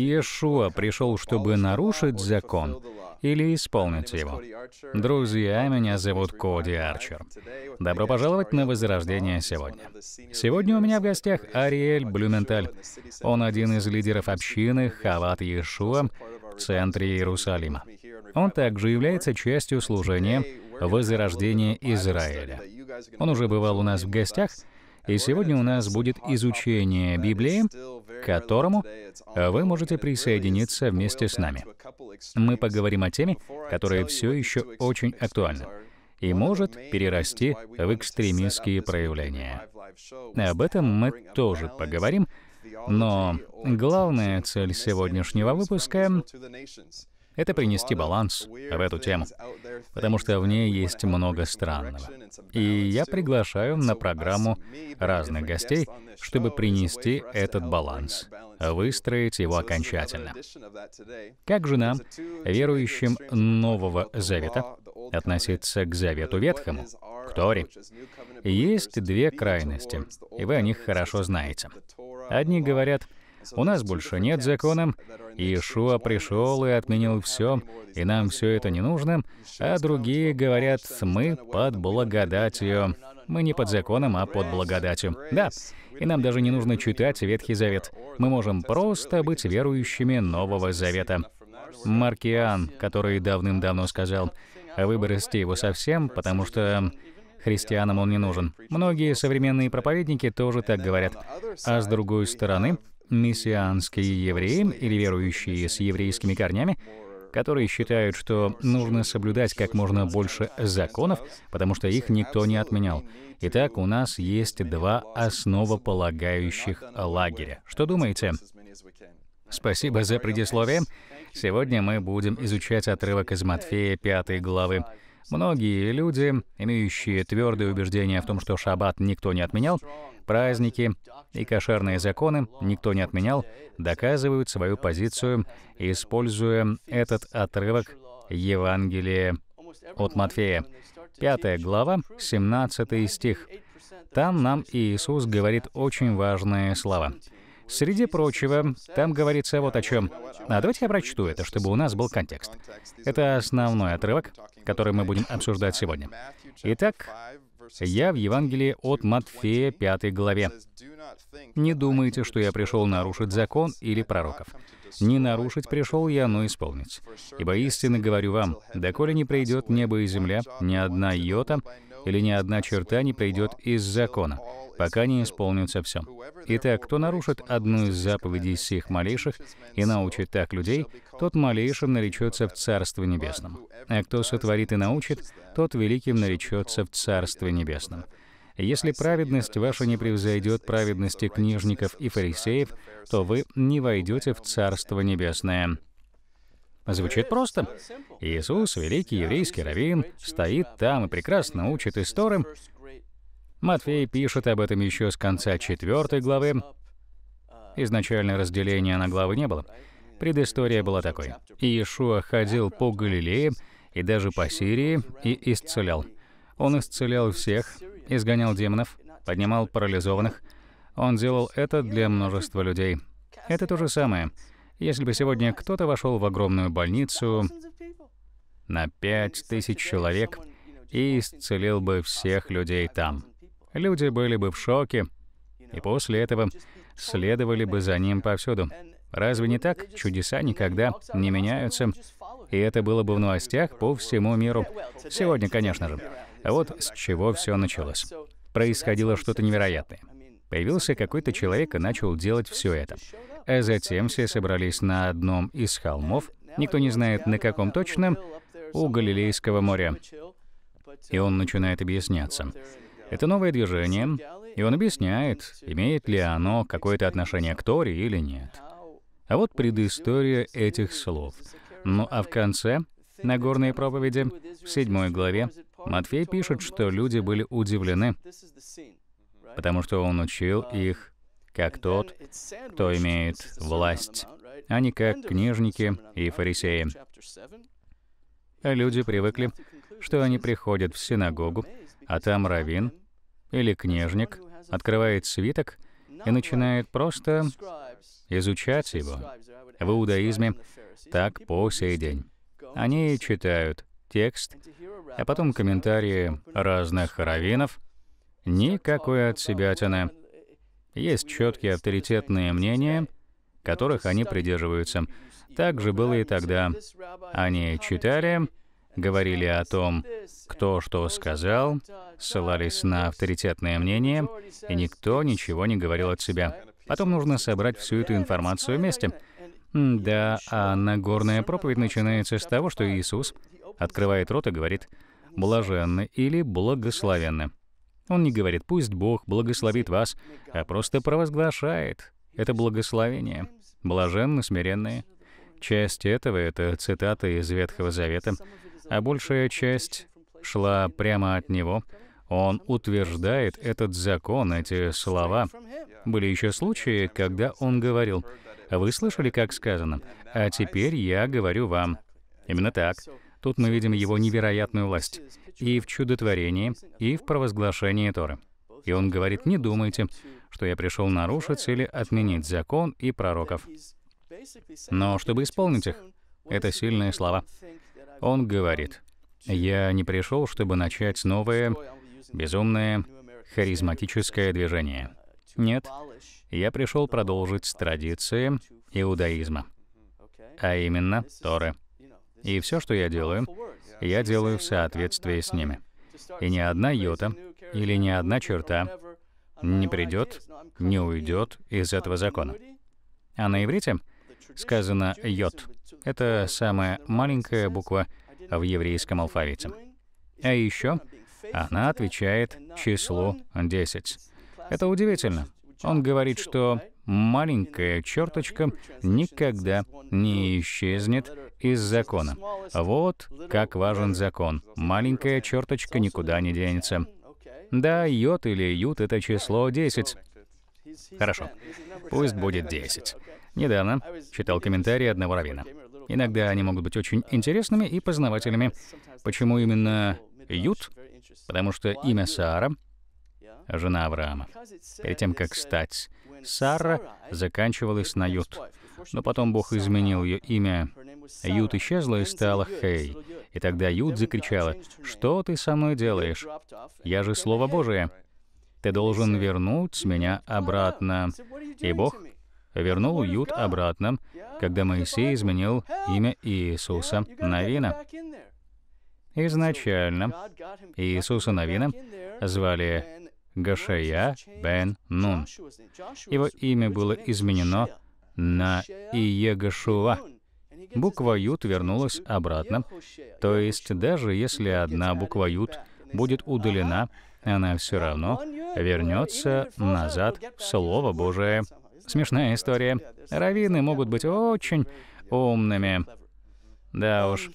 Иешуа пришел, чтобы нарушить закон или исполнить его. Друзья, меня зовут Коди Арчер. Добро пожаловать на Возрождение сегодня. Сегодня у меня в гостях Ариэль Блюменталь. Он один из лидеров общины Хават Иешуа в центре Иерусалима. Он также является частью служения Возрождения Израиля. Он уже бывал у нас в гостях, и сегодня у нас будет изучение Библии, к которому вы можете присоединиться вместе с нами. Мы поговорим о теме, которая все еще очень актуальна и может перерасти в экстремистские проявления. Об этом мы тоже поговорим, но главная цель сегодняшнего выпуска это принести баланс в эту тему, потому что в ней есть много странного. И я приглашаю на программу разных гостей, чтобы принести этот баланс, выстроить его окончательно. Как же нам, верующим Нового Завета, относиться к Завету Ветхому, к Торе? Есть две крайности, и вы о них хорошо знаете. Одни говорят — у нас больше нет закона. Иешуа пришел и отменил все, и нам все это не нужно, а другие говорят, мы под благодатью. Мы не под законом, а под благодатью. Да, и нам даже не нужно читать Ветхий Завет. Мы можем просто быть верующими Нового Завета. Маркиан, который давным-давно сказал, выбросьте его совсем, потому что христианам он не нужен. Многие современные проповедники тоже так говорят. А с другой стороны, мессианские евреи или верующие с еврейскими корнями, которые считают, что нужно соблюдать как можно больше законов, потому что их никто не отменял. Итак, у нас есть два основополагающих лагеря. Что думаете? Спасибо за предисловие. Сегодня мы будем изучать отрывок из Матфея 5 главы. Многие люди, имеющие твердые убеждения в том, что шаббат никто не отменял, праздники и кошерные законы никто не отменял, доказывают свою позицию, используя этот отрывок Евангелия от Матфея. 5 глава, 17 стих. Там нам Иисус говорит очень важное слово. Среди прочего, там говорится вот о чем. А давайте я прочту это, чтобы у нас был контекст. Это основной отрывок, который мы будем обсуждать сегодня. Итак, я в Евангелии от Матфея 5 главе. «Не думайте, что я пришел нарушить закон или пророков. Не нарушить пришел я, но исполнить. Ибо истинно говорю вам, доколе не придет небо и земля, ни одна йота, или ни одна черта не придет из закона, пока не исполнится все. Итак, кто нарушит одну из заповедей сих малейших и научит так людей, тот малейшим наречется в Царство Небесном. А кто сотворит и научит, тот великим наречется в Царство Небесном. Если праведность ваша не превзойдет праведности книжников и фарисеев, то вы не войдете в Царство Небесное. Звучит просто. Иисус, великий еврейский раввин, стоит там и прекрасно учит из Торы. Матфей пишет об этом еще с конца четвертой главы. Изначально разделения на главы не было. Предыстория была такой. Иешуа ходил по Галилее и даже по Сирии и исцелял. Он исцелял всех, изгонял демонов, поднимал парализованных. Он делал это для множества людей. Это то же самое — если бы сегодня кто-то вошел в огромную больницу на пять тысяч человек и исцелил бы всех людей там, люди были бы в шоке, и после этого следовали бы за ним повсюду. Разве не так? Чудеса никогда не меняются. И это было бы в новостях по всему миру. Сегодня, конечно же. А вот с чего все началось. Происходило что-то невероятное. Появился какой-то человек и начал делать все это а затем все собрались на одном из холмов, никто не знает на каком точно, у Галилейского моря. И он начинает объясняться. Это новое движение, и он объясняет, имеет ли оно какое-то отношение к Торе или нет. А вот предыстория этих слов. Ну а в конце, на горной проповеди, в седьмой главе, Матфей пишет, что люди были удивлены, потому что он учил их как тот, кто имеет власть, а не как книжники и фарисеи. Люди привыкли, что они приходят в синагогу, а там раввин или книжник открывает свиток и начинает просто изучать его. В иудаизме так по сей день. Они читают текст, а потом комментарии разных раввинов, никакой от себя тяны. Есть четкие авторитетные мнения, которых они придерживаются. Так же было и тогда. Они читали, говорили о том, кто что сказал, ссылались на авторитетные мнения, и никто ничего не говорил от себя. Потом нужно собрать всю эту информацию вместе. Да, а Нагорная проповедь начинается с того, что Иисус открывает рот и говорит «блаженны» или «благословенны». Он не говорит, пусть Бог благословит вас, а просто провозглашает. Это благословение. Блаженны смиренные. Часть этого — это цитаты из Ветхого Завета, а большая часть шла прямо от него. Он утверждает этот закон, эти слова. Были еще случаи, когда он говорил, «Вы слышали, как сказано? А теперь я говорю вам». Именно так. Тут мы видим его невероятную власть и в чудотворении, и в провозглашении Торы. И он говорит, не думайте, что я пришел нарушить или отменить закон и пророков. Но чтобы исполнить их, это сильные слова. Он говорит, я не пришел, чтобы начать новое, безумное, харизматическое движение. Нет, я пришел продолжить традиции иудаизма, а именно Торы. И все, что я делаю, я делаю в соответствии с ними. И ни одна йота или ни одна черта не придет, не уйдет из этого закона. А на иврите сказано «йот». Это самая маленькая буква в еврейском алфавите. А еще она отвечает числу 10. Это удивительно. Он говорит, что маленькая черточка никогда не исчезнет из закона. Вот как важен закон. Маленькая черточка никуда не денется. Да, йод или ют — это число 10. Хорошо. Пусть будет 10. Недавно читал комментарии одного равина. Иногда они могут быть очень интересными и познавательными. Почему именно Ют? Потому что имя Сара, жена Авраама. Перед тем, как стать Сара, заканчивалась на Ют. Но потом Бог изменил ее имя Ют исчезла и стала Хей. И тогда Ют закричала, «Что ты со мной делаешь? Я же Слово Божие. Ты должен вернуть меня обратно». И Бог вернул Ют обратно, когда Моисей изменил имя Иисуса Навина. Изначально Иисуса Навина звали Гашая бен Нун. Его имя было изменено на Иегашуа, буква «ют» вернулась обратно. То есть даже если одна буква «ют» будет удалена, она все равно вернется назад в Слово Божие. Смешная история. Раввины могут быть очень умными. Да уж.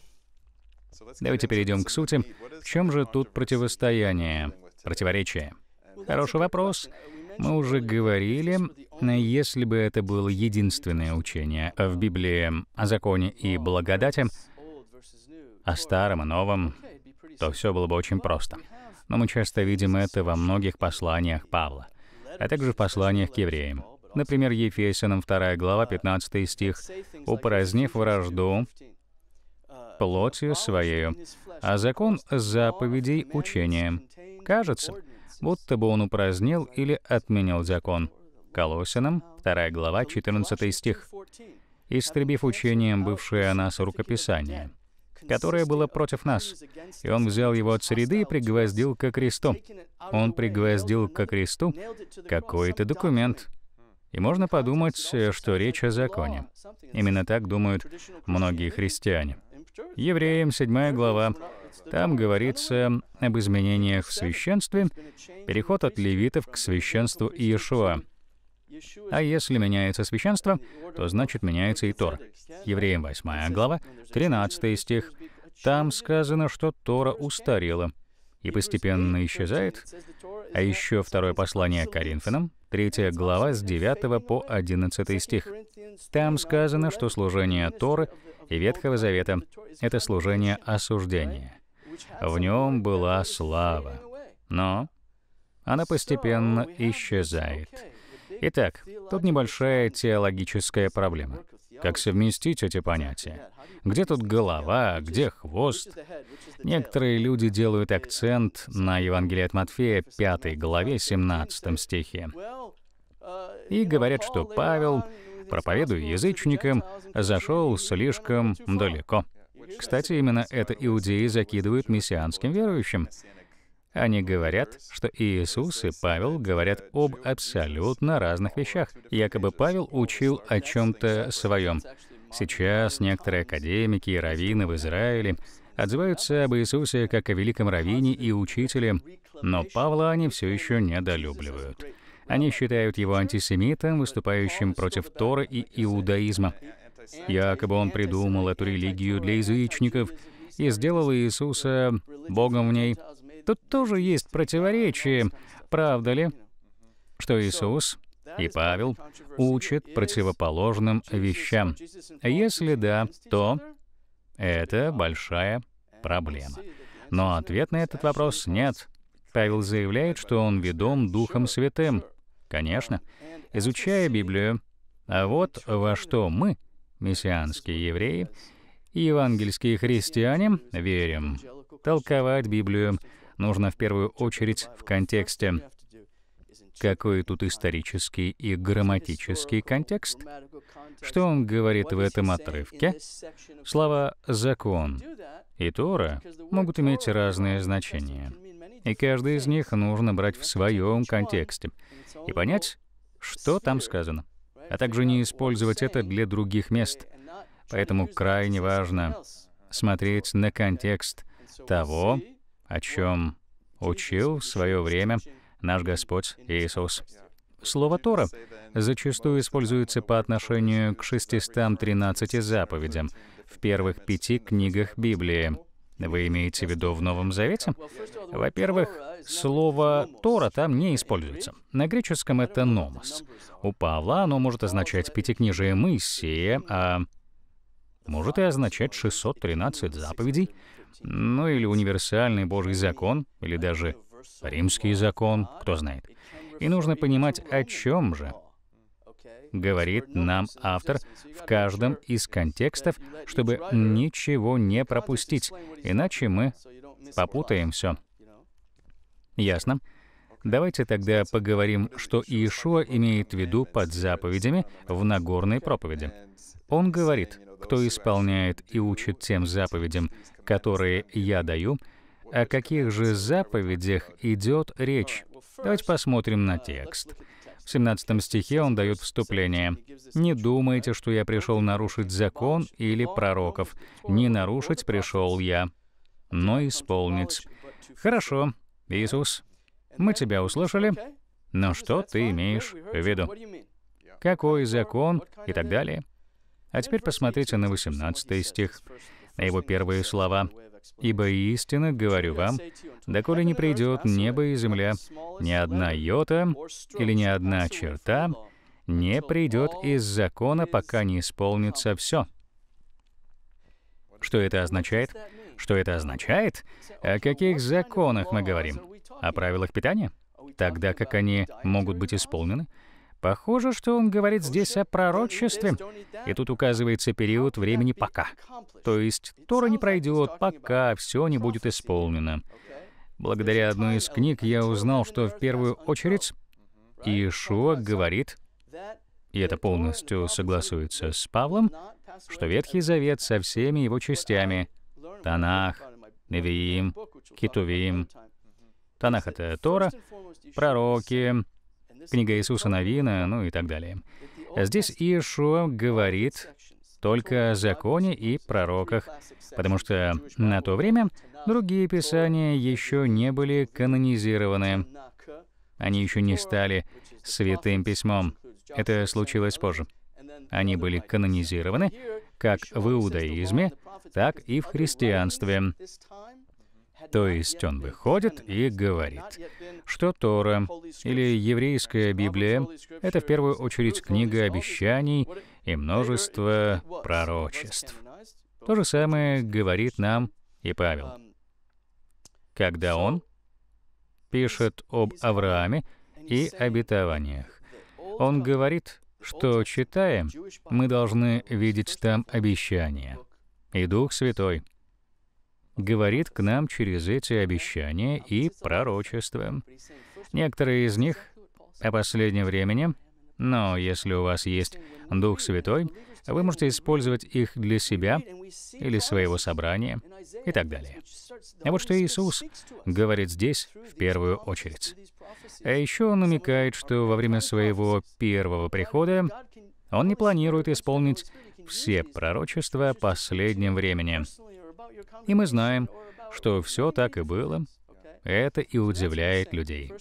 Давайте перейдем к сути. В чем же тут противостояние, противоречие? Хороший вопрос. Мы уже говорили если бы это было единственное учение в Библии о законе и благодати, о старом и новом, то все было бы очень просто. Но мы часто видим это во многих посланиях Павла, а также в посланиях к евреям. Например, Ефесянам 2 глава, 15 стих, «Упразднив вражду плотью своею, а закон заповедей учением». Кажется, будто бы он упразднил или отменил закон. Колосинам, 2 глава, 14 стих, «Истребив учением бывшее о нас рукописание, которое было против нас, и он взял его от среды и пригвоздил ко кресту». Он пригвоздил ко кресту какой-то документ, и можно подумать, что речь о законе. Именно так думают многие христиане. Евреям 7 глава. Там говорится об изменениях в священстве, переход от левитов к священству Иешуа. А если меняется священство, то значит меняется и Тора. Евреям 8 глава, 13 стих. Там сказано, что Тора устарела и постепенно исчезает. А еще второе послание Коринфянам, 3 глава с 9 по 11 стих. Там сказано, что служение Торы и Ветхого Завета — это служение осуждения. В нем была слава, но она постепенно исчезает. Итак, тут небольшая теологическая проблема. Как совместить эти понятия? Где тут голова, где хвост? Некоторые люди делают акцент на Евангелии от Матфея 5 главе 17 стихе и говорят, что Павел, проповедуя язычникам, зашел слишком далеко. Кстати, именно это иудеи закидывают мессианским верующим. Они говорят, что Иисус и Павел говорят об абсолютно разных вещах. Якобы Павел учил о чем-то своем. Сейчас некоторые академики и раввины в Израиле отзываются об Иисусе как о великом раввине и учителе, но Павла они все еще недолюбливают. Они считают его антисемитом, выступающим против Торы и иудаизма. Якобы он придумал эту религию для язычников и сделал Иисуса Богом в ней. Тут тоже есть противоречие, правда ли, что Иисус и Павел учат противоположным вещам. Если да, то это большая проблема. Но ответ на этот вопрос нет. Павел заявляет, что он ведом Духом Святым. Конечно, изучая Библию, а вот во что мы, мессианские евреи евангельские христиане, верим. Толковать Библию нужно в первую очередь в контексте. Какой тут исторический и грамматический контекст? Что он говорит в этом отрывке? Слова «закон» и «тора» могут иметь разные значения, и каждый из них нужно брать в своем контексте и понять, что там сказано, а также не использовать это для других мест. Поэтому крайне важно смотреть на контекст того, о чем учил в свое время наш Господь Иисус. Слово «Тора» зачастую используется по отношению к 613 заповедям в первых пяти книгах Библии. Вы имеете в виду в Новом Завете? Во-первых, слово «Тора» там не используется. На греческом это «номос». У Павла оно может означать «пятикнижие Моисея», а может и означать 613 заповедей, ну или универсальный Божий закон, или даже римский закон, кто знает. И нужно понимать, о чем же говорит нам автор в каждом из контекстов, чтобы ничего не пропустить, иначе мы попутаем все. Ясно? Давайте тогда поговорим, что Иешуа имеет в виду под заповедями в Нагорной проповеди. Он говорит, кто исполняет и учит тем заповедям, которые я даю, о каких же заповедях идет речь? Давайте посмотрим на текст. В 17 стихе он дает вступление. «Не думайте, что я пришел нарушить закон или пророков. Не нарушить пришел я, но исполнить». Хорошо, Иисус, мы тебя услышали, но что ты имеешь в виду? Какой закон и так далее? А теперь посмотрите на 18 стих, на его первые слова. «Ибо истинно говорю вам, доколе не придет небо и земля, ни одна йота или ни одна черта не придет из закона, пока не исполнится все». Что это означает? Что это означает? О каких законах мы говорим? О правилах питания? Тогда как они могут быть исполнены? Похоже, что он говорит здесь о пророчестве. И тут указывается период времени «пока». То есть Тора не пройдет, пока все не будет исполнено. Благодаря одной из книг я узнал, что в первую очередь Иешуа говорит, и это полностью согласуется с Павлом, что Ветхий Завет со всеми его частями — Танах, Невиим, Китувим. Танах — это Тора, пророки, книга Иисуса Новина, ну и так далее. Здесь Иешуа говорит только о законе и пророках, потому что на то время другие писания еще не были канонизированы. Они еще не стали святым письмом. Это случилось позже. Они были канонизированы как в иудаизме, так и в христианстве. То есть он выходит и говорит, что Тора или еврейская Библия — это в первую очередь книга обещаний и множество пророчеств. То же самое говорит нам и Павел. Когда он пишет об Аврааме и обетованиях, он говорит, что, читая, мы должны видеть там обещания. И Дух Святой — говорит к нам через эти обещания и пророчества. Некоторые из них о последнем времени, но если у вас есть Дух Святой, вы можете использовать их для себя или своего собрания и так далее. А вот что Иисус говорит здесь в первую очередь. А еще он намекает, что во время своего первого прихода он не планирует исполнить все пророчества последним времени. И мы знаем, что все так и было. Это и удивляет людей.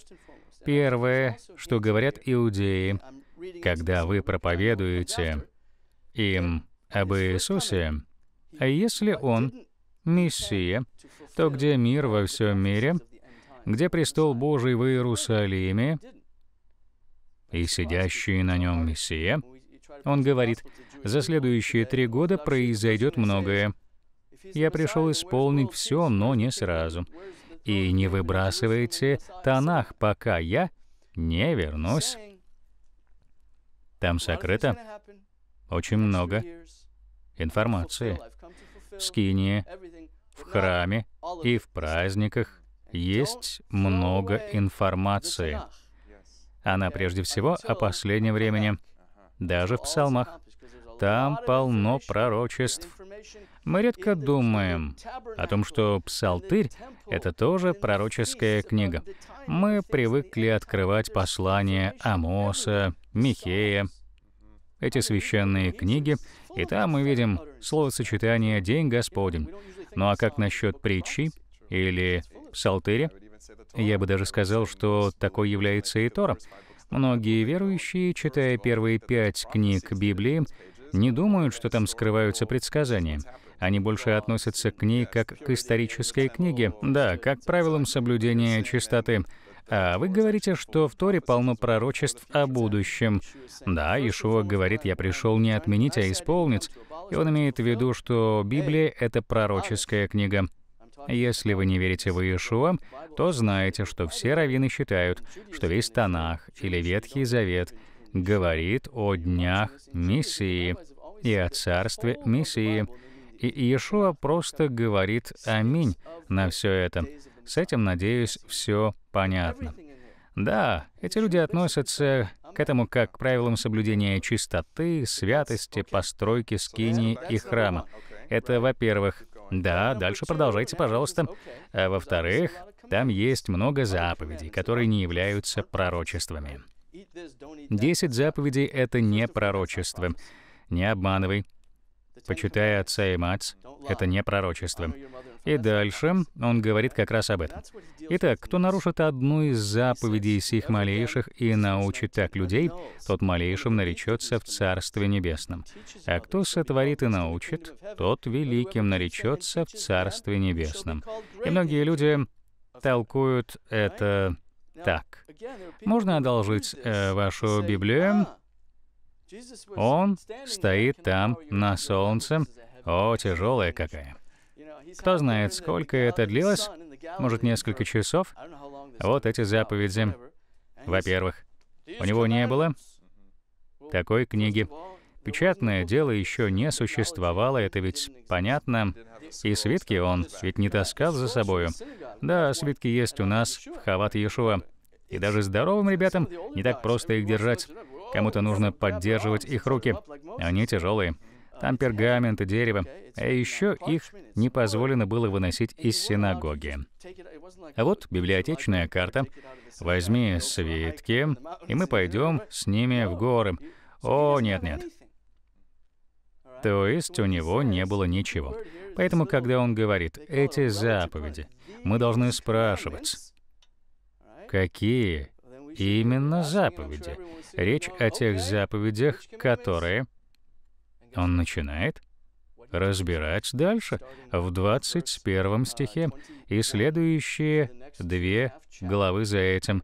Первое, что говорят иудеи, когда вы проповедуете им об Иисусе, а если Он Мессия, то где мир во всем мире, где престол Божий в Иерусалиме и сидящий на нем Мессия, он говорит, за следующие три года произойдет многое. Я пришел исполнить все, но не сразу. И не выбрасывайте Танах, пока я не вернусь. Там сокрыто очень много информации. В скине, в храме и в праздниках есть много информации. Она прежде всего о последнем времени, даже в псалмах. Там полно пророчеств. Мы редко думаем о том, что Псалтырь — это тоже пророческая книга. Мы привыкли открывать послания Амоса, Михея, эти священные книги, и там мы видим словосочетание «День Господень». Ну а как насчет притчи или псалтыри? Я бы даже сказал, что такой является и Тора. Многие верующие, читая первые пять книг Библии, не думают, что там скрываются предсказания. Они больше относятся к ней как к исторической книге, да, как правилам соблюдения чистоты. А вы говорите, что в Торе полно пророчеств о будущем. Да, Ишуа говорит, я пришел не отменить, а исполнить. И он имеет в виду, что Библия — это пророческая книга. Если вы не верите в Иешуа, то знаете, что все раввины считают, что весь Танах или Ветхий Завет — говорит о днях Мессии и о царстве Мессии. И Иешуа просто говорит «Аминь» на все это. С этим, надеюсь, все понятно. Да, эти люди относятся к этому как к правилам соблюдения чистоты, святости, постройки скинии и храма. Это, во-первых. Да, дальше продолжайте, пожалуйста. А во-вторых, там есть много заповедей, которые не являются пророчествами. Десять заповедей — это не пророчество. Не обманывай. Почитай отца и мать — это не пророчество. И дальше он говорит как раз об этом. Итак, кто нарушит одну из заповедей сих малейших и научит так людей, тот малейшим наречется в Царстве Небесном. А кто сотворит и научит, тот великим наречется в Царстве Небесном. И многие люди толкуют это так. Можно одолжить э, вашу Библию? Он стоит там, на солнце. О, тяжелая какая. Кто знает, сколько это длилось? Может, несколько часов? Вот эти заповеди. Во-первых, у него не было такой книги. Печатное дело еще не существовало, это ведь понятно. И свитки он ведь не таскал за собою. Да, свитки есть у нас в Хават Иешуа. И даже здоровым ребятам не так просто их держать. Кому-то нужно поддерживать их руки. Они тяжелые. Там пергамент и дерево. А еще их не позволено было выносить из синагоги. А вот библиотечная карта. Возьми свитки, и мы пойдем с ними в горы. О, нет-нет. То есть у него не было ничего. Поэтому, когда он говорит «эти заповеди», мы должны спрашивать, какие именно заповеди? Речь о тех заповедях, которые... Он начинает разбирать дальше, в 21 стихе, и следующие две главы за этим.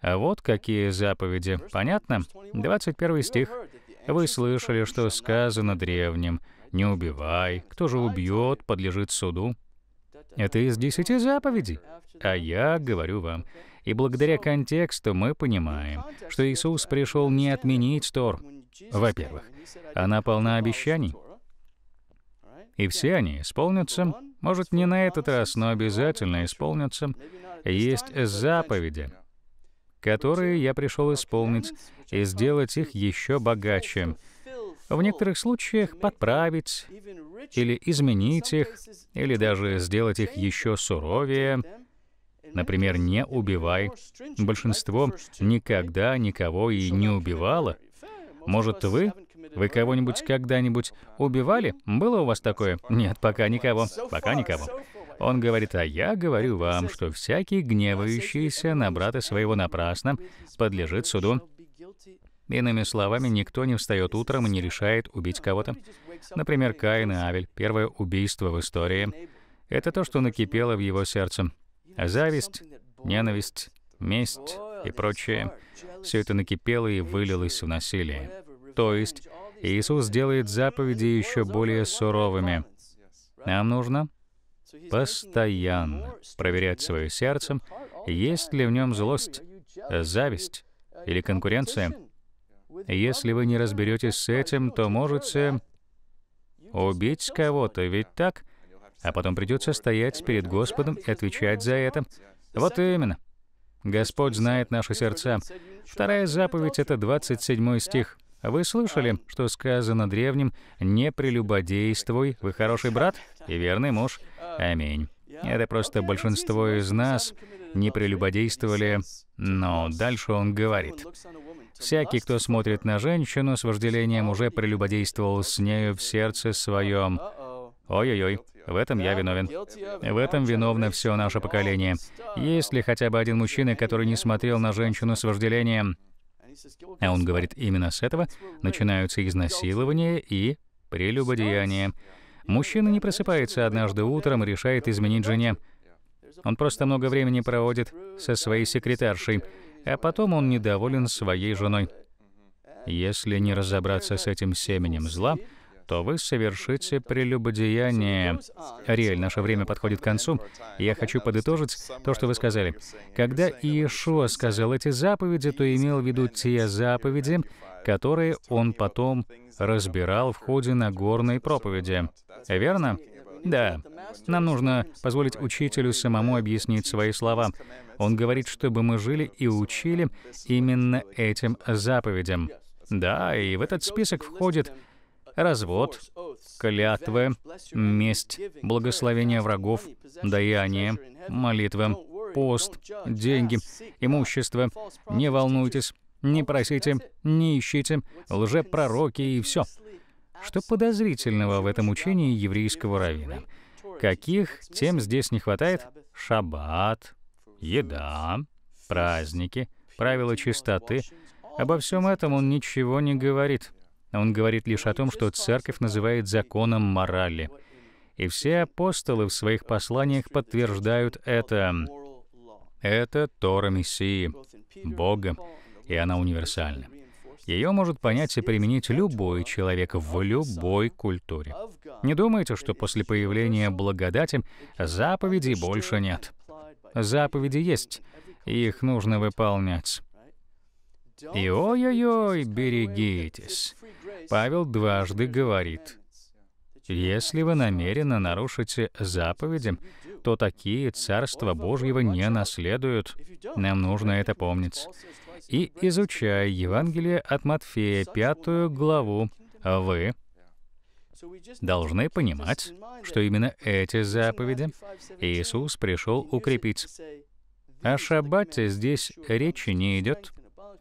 А вот какие заповеди. Понятно? 21 стих. «Вы слышали, что сказано древним, не убивай, кто же убьет, подлежит суду. Это из десяти заповедей. А я говорю вам, и благодаря контексту мы понимаем, что Иисус пришел не отменить Тор. Во-первых, она полна обещаний, и все они исполнятся, может, не на этот раз, но обязательно исполнятся, есть заповеди, которые я пришел исполнить и сделать их еще богаче, в некоторых случаях подправить или изменить их, или даже сделать их еще суровее. Например, «не убивай». Большинство никогда никого и не убивало. Может, вы? Вы кого-нибудь когда-нибудь убивали? Было у вас такое? Нет, пока никого. Пока никого. Он говорит, а я говорю вам, что всякий гневающийся на брата своего напрасно подлежит суду. Иными словами, никто не встает утром и не решает убить кого-то. Например, Каин и Авель, первое убийство в истории. Это то, что накипело в его сердце. Зависть, ненависть, месть и прочее. Все это накипело и вылилось в насилие. То есть Иисус делает заповеди еще более суровыми. Нам нужно постоянно проверять свое сердце, есть ли в нем злость, зависть или конкуренция. Если вы не разберетесь с этим, то можете убить кого-то, ведь так? А потом придется стоять перед Господом и отвечать за это. Вот именно. Господь знает наши сердца. Вторая заповедь — это 27 стих. Вы слышали, что сказано древним «Не прелюбодействуй, вы хороший брат и верный муж». Аминь. Это просто большинство из нас не прелюбодействовали, но дальше он говорит. Всякий, кто смотрит на женщину с вожделением, уже прелюбодействовал с нею в сердце своем. Ой-ой-ой, в этом я виновен. В этом виновно все наше поколение. Есть ли хотя бы один мужчина, который не смотрел на женщину с вожделением? А он говорит, именно с этого начинаются изнасилования и прелюбодеяния. Мужчина не просыпается однажды утром и решает изменить жене. Он просто много времени проводит со своей секретаршей а потом он недоволен своей женой. Если не разобраться с этим семенем зла, то вы совершите прелюбодеяние. Ариэль, наше время подходит к концу. Я хочу подытожить то, что вы сказали. Когда Иешуа сказал эти заповеди, то имел в виду те заповеди, которые он потом разбирал в ходе Нагорной проповеди. Верно? Да, нам нужно позволить учителю самому объяснить свои слова. Он говорит, чтобы мы жили и учили именно этим заповедям. Да, и в этот список входит развод, клятвы, месть, благословение врагов, даяние, молитва, пост, деньги, имущество. Не волнуйтесь, не просите, не ищите, лжепророки и все. Что подозрительного в этом учении еврейского равина? Каких тем здесь не хватает? Шаббат, еда, праздники, правила чистоты. Обо всем этом он ничего не говорит. Он говорит лишь о том, что церковь называет законом морали. И все апостолы в своих посланиях подтверждают это. Это Тора Мессии, Бога, и она универсальна. Ее может понять и применить любой человек в любой культуре. Не думайте, что после появления благодати заповедей больше нет. Заповеди есть, и их нужно выполнять. И ой-ой-ой, берегитесь. Павел дважды говорит, если вы намеренно нарушите заповеди, то такие Царство Божьего не наследуют. Нам нужно это помнить. И изучая Евангелие от Матфея, пятую главу, вы должны понимать, что именно эти заповеди Иисус пришел укрепить. О шаббате здесь речи не идет.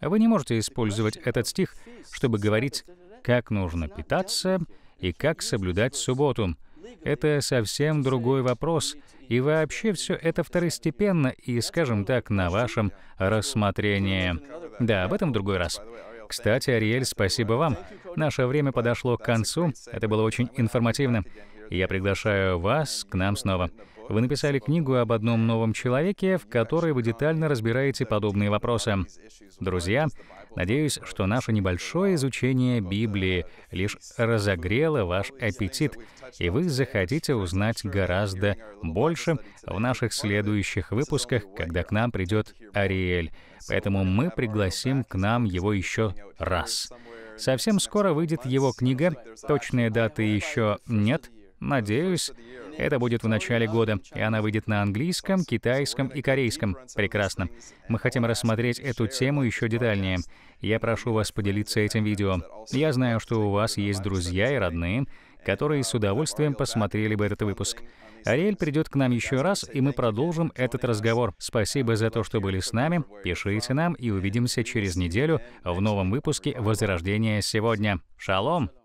Вы не можете использовать этот стих, чтобы говорить, как нужно питаться и как соблюдать субботу. Это совсем другой вопрос, и вообще все это второстепенно и, скажем так, на вашем рассмотрении. Да, об этом в другой раз. Кстати, Ариэль, спасибо вам. Наше время подошло к концу. Это было очень информативно. Я приглашаю вас к нам снова. Вы написали книгу об одном новом человеке, в которой вы детально разбираете подобные вопросы. Друзья, надеюсь, что наше небольшое изучение Библии лишь разогрело ваш аппетит, и вы захотите узнать гораздо больше в наших следующих выпусках, когда к нам придет Ариэль. Поэтому мы пригласим к нам его еще раз. Совсем скоро выйдет его книга, точные даты еще нет. Надеюсь, это будет в начале года, и она выйдет на английском, китайском и корейском. Прекрасно. Мы хотим рассмотреть эту тему еще детальнее. Я прошу вас поделиться этим видео. Я знаю, что у вас есть друзья и родные, которые с удовольствием посмотрели бы этот выпуск. Ариэль придет к нам еще раз, и мы продолжим этот разговор. Спасибо за то, что были с нами. Пишите нам и увидимся через неделю в новом выпуске «Возрождение сегодня». Шалом!